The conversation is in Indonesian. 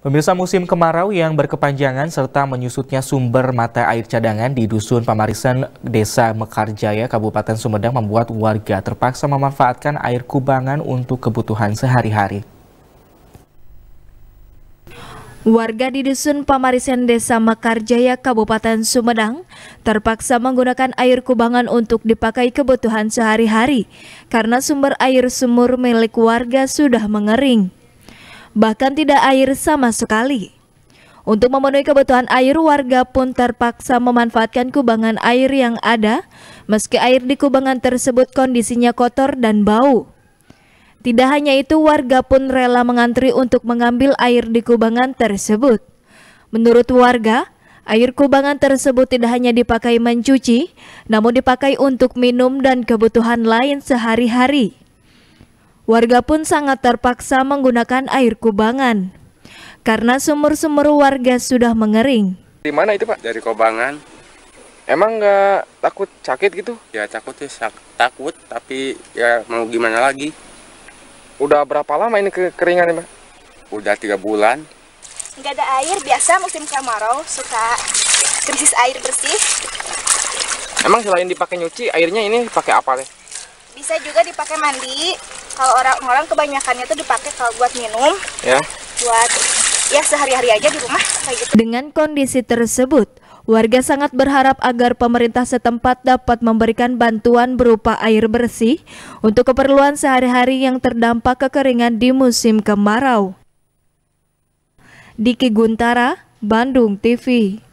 Pemirsa musim kemarau yang berkepanjangan serta menyusutnya sumber mata air cadangan di Dusun Pamarisan, Desa Mekarjaya, Kabupaten Sumedang membuat warga terpaksa memanfaatkan air kubangan untuk kebutuhan sehari-hari. Warga di Dusun Pamarisan Desa Mekarjaya, Kabupaten Sumedang terpaksa menggunakan air kubangan untuk dipakai kebutuhan sehari-hari karena sumber air sumur milik warga sudah mengering bahkan tidak air sama sekali. Untuk memenuhi kebutuhan air, warga pun terpaksa memanfaatkan kubangan air yang ada, meski air di kubangan tersebut kondisinya kotor dan bau. Tidak hanya itu, warga pun rela mengantri untuk mengambil air di kubangan tersebut. Menurut warga, air kubangan tersebut tidak hanya dipakai mencuci, namun dipakai untuk minum dan kebutuhan lain sehari-hari. Warga pun sangat terpaksa menggunakan air kubangan karena sumur-sumur warga sudah mengering. Di mana itu Pak? Dari kubangan. Emang nggak takut sakit gitu? Ya takut sih, ya, takut. Tapi ya mau gimana lagi? Udah berapa lama ini kekeringan ya Pak? Udah tiga bulan. Nggak ada air, biasa musim kemarau suka krisis air bersih. Emang selain dipakai nyuci, airnya ini pakai apa deh? Bisa juga dipakai mandi, kalau orang-orang kebanyakannya tuh dipakai kalau buat minum ya buat ya sehari-hari aja di rumah kayak gitu dengan kondisi tersebut Warga sangat berharap agar pemerintah setempat dapat memberikan bantuan berupa air bersih untuk keperluan sehari-hari yang terdampak kekeringan di musim kemarau. Diki Guntara, Bandung TV